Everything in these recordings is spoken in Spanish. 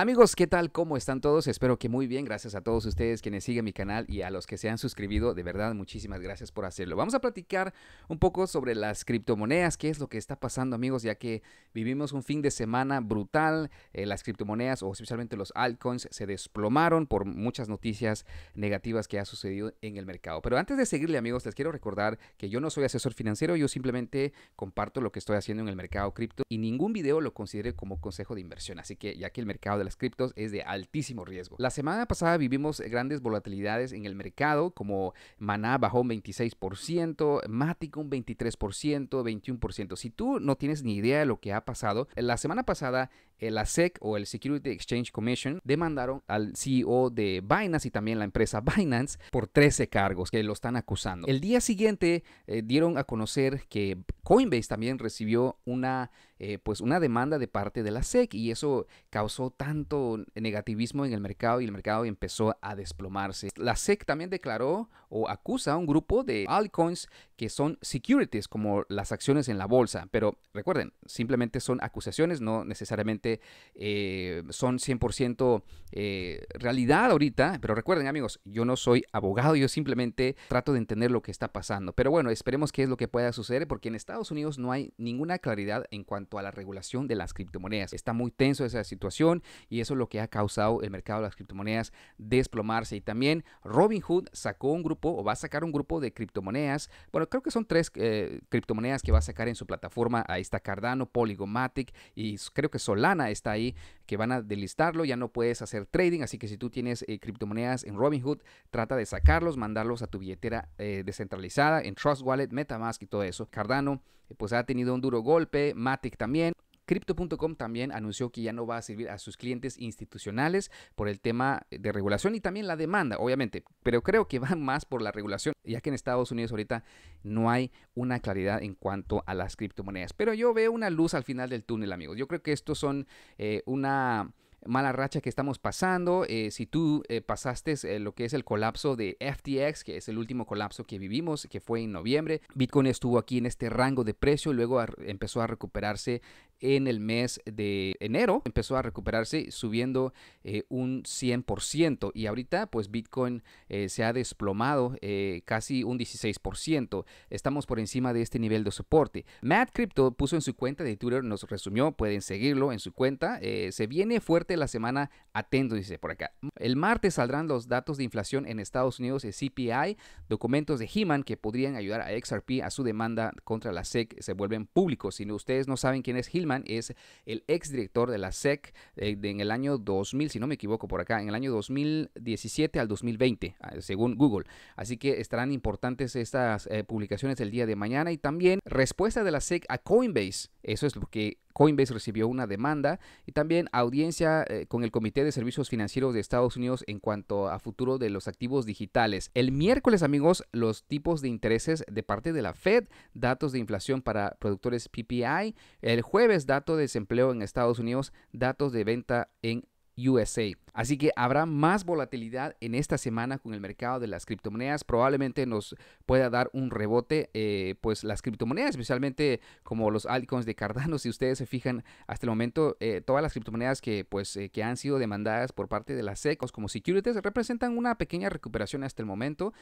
Amigos, ¿qué tal? ¿Cómo están todos? Espero que muy bien. Gracias a todos ustedes quienes siguen mi canal y a los que se han suscribido. De verdad, muchísimas gracias por hacerlo. Vamos a platicar un poco sobre las criptomonedas, qué es lo que está pasando, amigos, ya que vivimos un fin de semana brutal. Eh, las criptomonedas o especialmente los altcoins se desplomaron por muchas noticias negativas que ha sucedido en el mercado. Pero antes de seguirle, amigos, les quiero recordar que yo no soy asesor financiero, yo simplemente comparto lo que estoy haciendo en el mercado cripto y ningún video lo considere como consejo de inversión. Así que ya que el mercado de criptos es de altísimo riesgo. La semana pasada vivimos grandes volatilidades en el mercado, como Maná bajó un 26%, Matic un 23%, 21%. Si tú no tienes ni idea de lo que ha pasado, la semana pasada la SEC o el Security Exchange Commission demandaron al CEO de Binance y también la empresa Binance por 13 cargos que lo están acusando. El día siguiente eh, dieron a conocer que Coinbase también recibió una, eh, pues una demanda de parte de la SEC y eso causó tanto negativismo en el mercado y el mercado empezó a desplomarse. La SEC también declaró o acusa a un grupo de altcoins que son securities, como las acciones en la bolsa. Pero recuerden, simplemente son acusaciones, no necesariamente eh, son 100% eh, realidad ahorita. Pero recuerden, amigos, yo no soy abogado, yo simplemente trato de entender lo que está pasando. Pero bueno, esperemos que es lo que pueda suceder, porque en Estados Unidos no hay ninguna claridad en cuanto a la regulación de las criptomonedas. Está muy tenso esa situación y eso es lo que ha causado el mercado de las criptomonedas desplomarse. Y también Robin Hood sacó un grupo o va a sacar un grupo de criptomonedas. Bueno, creo que son tres eh, criptomonedas que va a sacar en su plataforma. Ahí está Cardano, Matic y creo que Solana está ahí, que van a delistarlo. Ya no puedes hacer trading, así que si tú tienes eh, criptomonedas en Robinhood, trata de sacarlos, mandarlos a tu billetera eh, descentralizada en Trust Wallet, Metamask y todo eso. Cardano, pues ha tenido un duro golpe, Matic también. Crypto.com también anunció que ya no va a servir a sus clientes institucionales por el tema de regulación y también la demanda, obviamente, pero creo que va más por la regulación, ya que en Estados Unidos ahorita no hay una claridad en cuanto a las criptomonedas. Pero yo veo una luz al final del túnel, amigos. Yo creo que estos son eh, una mala racha que estamos pasando. Eh, si tú eh, pasaste lo que es el colapso de FTX, que es el último colapso que vivimos, que fue en noviembre, Bitcoin estuvo aquí en este rango de precio, y luego empezó a recuperarse en el mes de enero empezó a recuperarse subiendo eh, un 100% y ahorita pues Bitcoin eh, se ha desplomado eh, casi un 16%. Estamos por encima de este nivel de soporte. MadCrypto Crypto puso en su cuenta de Twitter, nos resumió, pueden seguirlo en su cuenta. se viene fuerte la semana, atento dice por acá. El martes saldrán los datos de inflación en Estados Unidos, el CPI, documentos de He-Man que podrían ayudar a XRP a su demanda contra la SEC se vuelven públicos. Si ustedes no saben quién es He-Man es el ex director de la SEC en el año 2000, si no me equivoco por acá, en el año 2017 al 2020, ah, según Google. Así que estarán importantes estas eh, publicaciones el día de mañana y también respuesta de la SEC a Coinbase. Eso es lo que Coinbase recibió una demanda y también audiencia eh, con el Comité de Servicios Financieros de Estados Unidos en cuanto a futuro de los activos digitales. El miércoles, amigos, los tipos de intereses de parte de la Fed, datos de inflación para productores PPI, el jueves dato de desempleo en Estados Unidos, datos de venta en USA. Así que habrá más volatilidad en esta semana con el mercado de las criptomonedas. Probablemente nos pueda dar un rebote, eh, pues las criptomonedas, especialmente como los altcoins de Cardano. Si ustedes se fijan, hasta el momento eh, todas las criptomonedas que, pues, eh, que han sido demandadas por parte de las SECOS como securities representan una pequeña recuperación hasta el momento.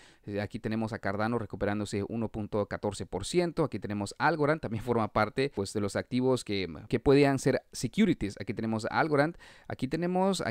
aquí tenemos a Cardano recuperándose 1.14%. Aquí tenemos Algorand, también forma parte pues, de los activos que, que podían ser securities. Aquí tenemos a Algorand. Aquí tenemos...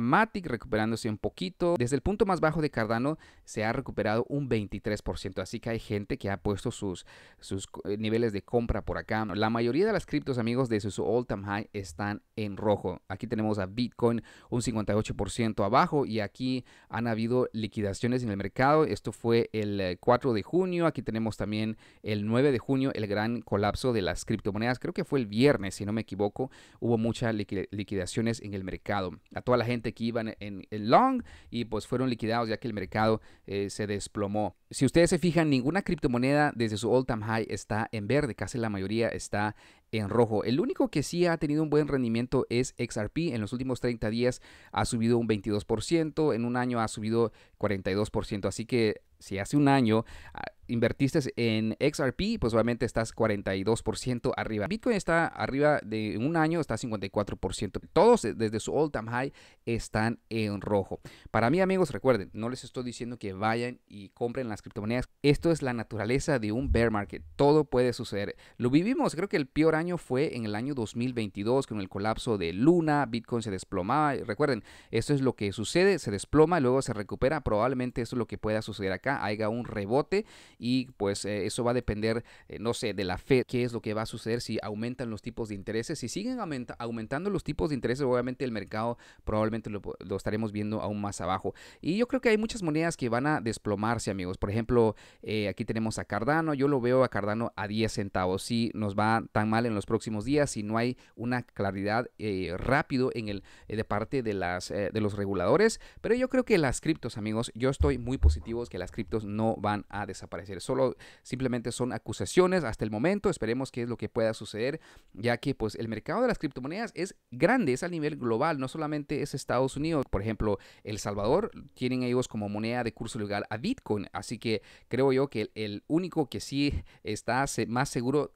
Matic recuperándose un poquito. Desde el punto más bajo de Cardano se ha recuperado un 23%, así que hay gente que ha puesto sus, sus eh, niveles de compra por acá. La mayoría de las criptos, amigos, de su all-time high están en rojo. Aquí tenemos a Bitcoin un 58% abajo y aquí han habido liquidaciones en el mercado. Esto fue el 4 eh, de junio. Aquí tenemos también el 9 de junio el gran colapso de las criptomonedas. Creo que fue el viernes, si no me equivoco. Hubo muchas liquidaciones en el mercado. A toda la gente que iban e-, en, long y pues fueron liquidados ya que el mercado eh, se desplomó. Si ustedes se fijan, ninguna criptomoneda desde su all time high está en verde, casi la mayoría está en rojo. El único que sí ha tenido un buen rendimiento es XRP. En los últimos 30 días ha subido un 22%, en un año ha subido 42%. Así que si hace un año ah, invertiste en XRP, pues obviamente estás 42% arriba. Bitcoin está arriba de un año, está 54%. Todos eh, desde su all time high están en rojo. Para mí, amigos, recuerden, no les estoy diciendo que vayan y compren las criptomonedas. Esto es la naturaleza de un bear market. Todo puede suceder. Lo vivimos, creo que el peor año fue en el año 2022 con el colapso de Luna, Bitcoin se desplomaba. Recuerden, esto es lo que sucede, se desploma, y luego se recupera. Probablemente esto es lo que pueda suceder acá acá un rebote y pues eh, eso va a depender, eh, no sé, de la fe qué es lo que va a suceder si aumentan los tipos de intereses. Si siguen aumentando los tipos de intereses, obviamente el mercado probablemente lo, estaremos viendo aún más abajo. Y yo creo que hay muchas monedas que van a desplomarse, amigos. Por ejemplo, eh, aquí tenemos a Cardano. Yo lo veo a Cardano a 10 centavos. Si nos va tan mal en los próximos días, si no hay una claridad rápido en el, de parte de, las, de los reguladores. Pero yo creo que las criptos, amigos, yo estoy muy positivo que las criptos criptos no van a desaparecer. Solo simplemente son acusaciones hasta el momento. Esperemos qué es lo que pueda suceder, ya que pues el mercado de las criptomonedas es grande, es a nivel global, no solamente es Estados Unidos. Por ejemplo, El Salvador tienen ellos como moneda de curso legal a Bitcoin. Así que creo yo que el único que sí está más seguro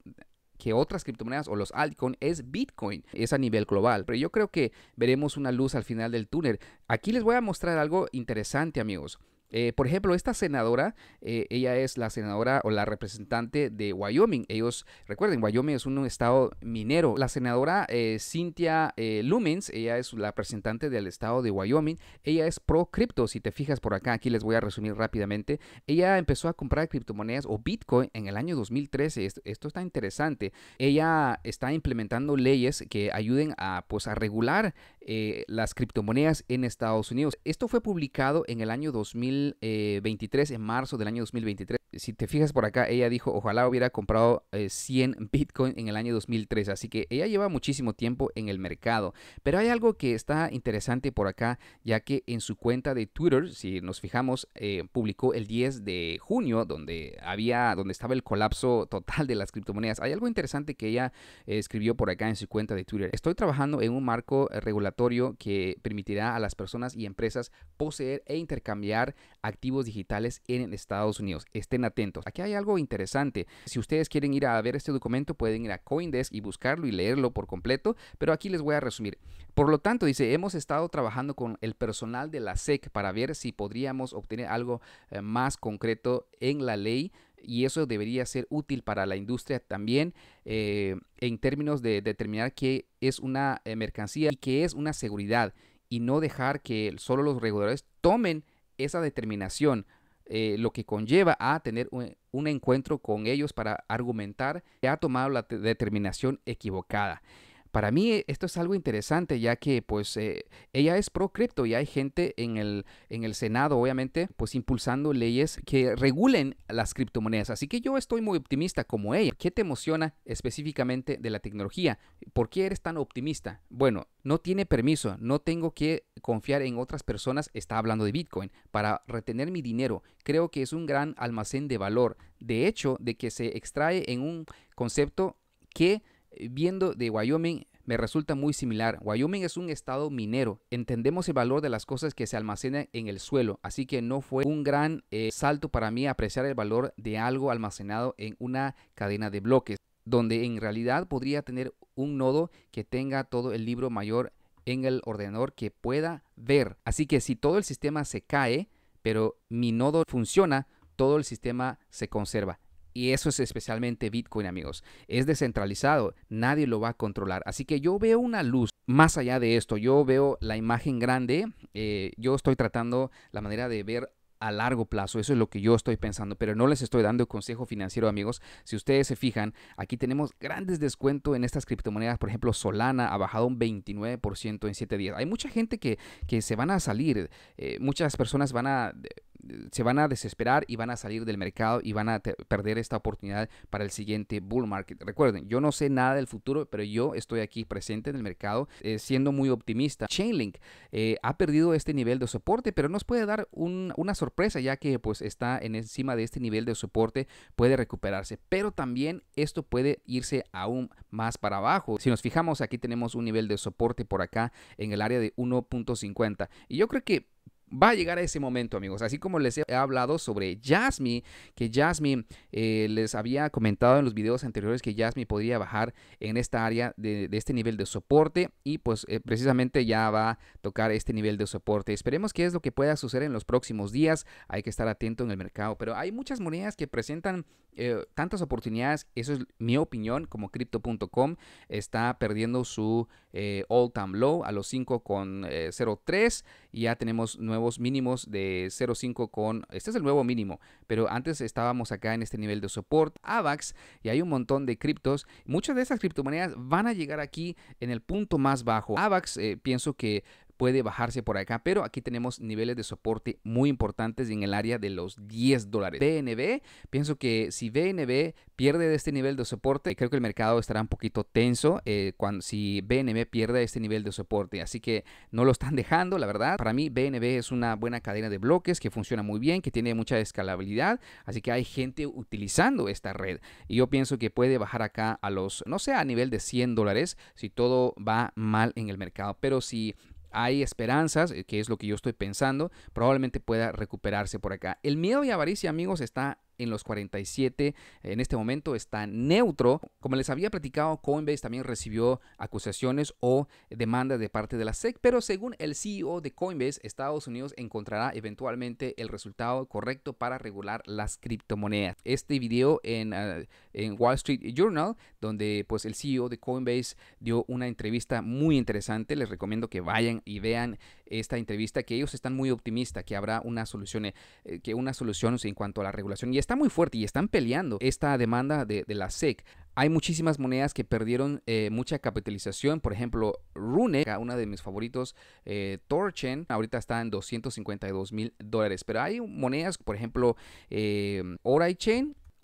que otras criptomonedas o los altcoins es Bitcoin, es a nivel global. Pero yo creo que veremos una luz al final del túnel. Aquí les voy a mostrar algo interesante, amigos. Eh, por ejemplo, esta senadora, eh, ella es la senadora o la representante de Wyoming. Ellos, recuerden, Wyoming es un estado minero. La senadora eh, Cynthia Lumens, ella es la representante del estado de Wyoming. Ella es pro cripto. Si te fijas por acá, aquí les voy a resumir rápidamente. Ella empezó a comprar criptomonedas o Bitcoin en el año 2013. Esto, está interesante. Ella está implementando leyes que ayuden a, pues, a regular eh, las criptomonedas en Estados Unidos. Esto fue publicado en el año 2023, eh, en marzo del año 2023. Si te fijas por acá, ella dijo, ojalá hubiera comprado 100 eh, Bitcoin en el año 2003. Así que ella lleva muchísimo tiempo en el mercado. Pero hay algo que está interesante por acá, ya que en su cuenta de Twitter, si nos fijamos, publicó el 10 de junio, donde había, donde estaba el colapso total de las criptomonedas. Hay algo interesante que ella escribió por acá en su cuenta de Twitter. Estoy trabajando en un marco regulatorio que permitirá a las personas y empresas poseer e intercambiar activos digitales en Estados Unidos. Estén atentos. Aquí hay algo interesante. Si ustedes quieren ir a ver este documento, pueden ir a Coindesk y buscarlo y leerlo por completo, pero aquí les voy a resumir. Por lo tanto, dice, hemos estado trabajando con el personal de la SEC para ver si podríamos obtener algo eh, más concreto en la ley y eso debería ser útil para la industria también eh, en términos de determinar que es una eh, mercancía y que es una seguridad y no dejar que solo los reguladores tomen esa determinación, eh, lo que conlleva a tener un encuentro con ellos para argumentar que ha tomado la determinación equivocada. Para mí esto es algo interesante ya que pues eh, ella es pro cripto y hay gente en el, en el Senado obviamente pues impulsando leyes que regulen las criptomonedas. Así que yo estoy muy optimista como ella. ¿Qué te emociona específicamente de la tecnología? ¿Por qué eres tan optimista? Bueno, no tiene permiso, no tengo que confiar en otras personas, está hablando de Bitcoin, para retener mi dinero. Creo que es un gran almacén de valor. De hecho, de que se extrae en un concepto que viendo de Wyoming me resulta muy similar. Wyoming es un estado minero. Entendemos el valor de las cosas que se almacenan en el suelo, así que no fue un gran eh, salto para mí apreciar el valor de algo almacenado en una cadena de bloques, donde en realidad podría tener un nodo que tenga todo el libro mayor en el ordenador que pueda ver. Así que si todo el sistema se cae, pero mi nodo funciona, todo el sistema se conserva. Y eso es especialmente Bitcoin, amigos. Es descentralizado, nadie lo va a controlar. Así que yo veo una luz más allá de esto. Yo veo la imagen grande. Eh, yo estoy tratando la manera de ver a largo plazo. Eso es lo que yo estoy pensando, pero no les estoy dando consejo financiero, amigos. Si ustedes se fijan, aquí tenemos grandes descuentos en estas criptomonedas. Por ejemplo, Solana ha bajado un 29% en 7 días. Hay mucha gente que, que se van a salir. Eh, muchas personas van a se van a desesperar y van a salir del mercado y van a perder esta oportunidad para el siguiente bull market. Recuerden, yo no sé nada del futuro, pero yo estoy aquí presente en el mercado eh, siendo muy optimista. Chainlink eh, ha perdido este nivel de soporte, pero nos puede dar una sorpresa ya que pues está en encima de este nivel de soporte, puede recuperarse, pero también esto puede irse aún más para abajo. Si nos fijamos, aquí tenemos un nivel de soporte por acá en el área de 1.50 y yo creo que va a llegar a ese momento, amigos. Así como les he hablado sobre Jasmine, que Jasmine eh, les había comentado en los videos anteriores que Jasmine podría bajar en esta área de, este nivel de soporte y pues eh, precisamente ya va a tocar este nivel de soporte. Esperemos que es lo que pueda suceder en los próximos días. Hay que estar atento en el mercado, pero hay muchas monedas que presentan eh, tantas oportunidades. Eso es mi opinión, como crypto.com está perdiendo su all-time low a los 5,03 y ya tenemos nuevos mínimos de 0.5 con... Este es el nuevo mínimo, pero antes estábamos acá en este nivel de soporte, AVAX, y hay un montón de criptos. Muchas de esas criptomonedas van a llegar aquí en el punto más bajo. AVAX eh, pienso que puede bajarse por acá, pero aquí tenemos niveles de soporte muy importantes en el área de los 10 dólares. BNB, pienso que si BNB pierde este nivel de soporte, creo que el mercado estará un poquito tenso eh, cuando, si BNB pierde este nivel de soporte, así que no lo están dejando, la verdad. Para mí BNB es una buena cadena de bloques que funciona muy bien, que tiene mucha escalabilidad, así que hay gente utilizando esta red y yo pienso que puede bajar acá a los, no sé, a nivel de 100 dólares si todo va mal en el mercado, pero si hay esperanzas, eh, que es lo que yo estoy pensando, probablemente pueda recuperarse por acá. El miedo y avaricia, amigos, está en los 47. En este momento está neutro. Como les había platicado, Coinbase también recibió acusaciones o demandas de parte de la SEC, pero según el CEO de Coinbase, Estados Unidos encontrará eventualmente el resultado correcto para regular las criptomonedas. Este video en, eh, en Wall Street Journal, donde pues el CEO de Coinbase dio una entrevista muy interesante, les recomiendo que vayan y vean esta entrevista que ellos están muy optimistas que habrá una solución, eh, que una solución en cuanto a la regulación. Y está muy fuerte y están peleando esta demanda de, la SEC. Hay muchísimas monedas que perdieron eh, mucha capitalización. Por ejemplo, Rune, una de mis favoritos, eh, Torchen, ahorita está en 252 mil dólares. Pero hay monedas, por ejemplo, eh,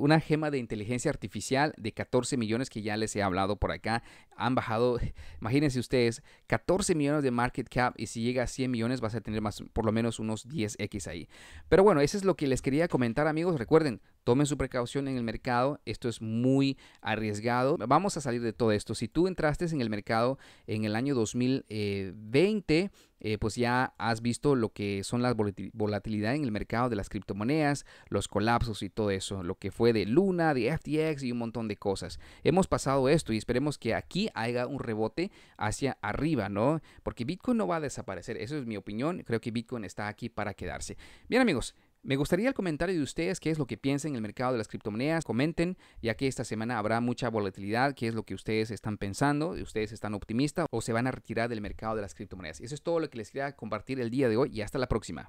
una gema de inteligencia artificial de 14 millones que ya les he hablado por acá. Han bajado, imagínense ustedes, 14 millones de market cap y si llega a 100 millones vas a tener más, por lo menos unos 10x ahí. Pero bueno, eso es lo que les quería comentar amigos. Recuerden, tomen su precaución en el mercado. Esto es muy arriesgado. Vamos a salir de todo esto. Si tú entraste en el mercado en el año 2020, eh, pues ya has visto lo que son las volatilidad en el mercado de las criptomonedas, los colapsos y todo eso, lo que fue de Luna, de FTX y un montón de cosas. Hemos pasado esto y esperemos que aquí haya un rebote hacia arriba, ¿no? Porque Bitcoin no va a desaparecer, eso es mi opinión, creo que Bitcoin está aquí para quedarse. Bien amigos, me gustaría el comentario de ustedes, qué es lo que piensan en el mercado de las criptomonedas. Comenten, ya que esta semana habrá mucha volatilidad, qué es lo que ustedes están pensando, ustedes están optimistas o se van a retirar del mercado de las criptomonedas. Eso es todo lo que les quería compartir el día de hoy y hasta la próxima.